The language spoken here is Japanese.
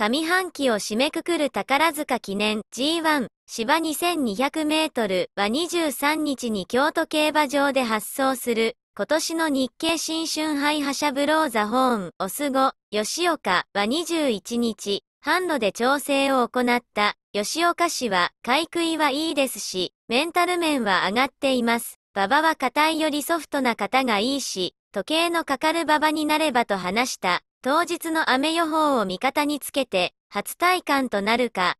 上半期を締めくくる宝塚記念 G1 芝 2200m は23日に京都競馬場で発送する今年の日経新春杯覇者ブローザホーンオスゴ吉岡は21日販路で調整を行った吉岡氏は買い食いはいいですしメンタル面は上がっています馬場は硬いよりソフトな方がいいし時計のかかる馬場になればと話した当日の雨予報を味方につけて、初体感となるか、